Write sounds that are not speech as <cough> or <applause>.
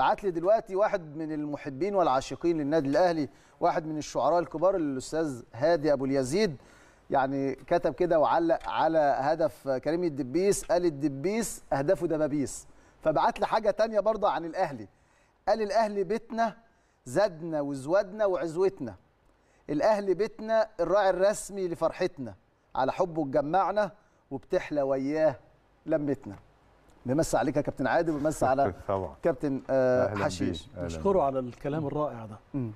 بعت لي دلوقتي واحد من المحبين والعاشقين للنادي الاهلي واحد من الشعراء الكبار الاستاذ هادي ابو اليزيد يعني كتب كده وعلق على هدف كريم الدبيس قال الدبيس اهدافه دبابيس فبعت لي حاجه تانية برضه عن الاهلي قال الاهلي بيتنا زادنا وزودنا وعزوتنا الاهلي بيتنا الراعي الرسمي لفرحتنا على حبه اتجمعنا وبتحلى وياه لمتنا بمس عليك يا كابتن عادل وبمس <laughs> على كابتن آه، حشيش نشكره على الكلام الرائع ده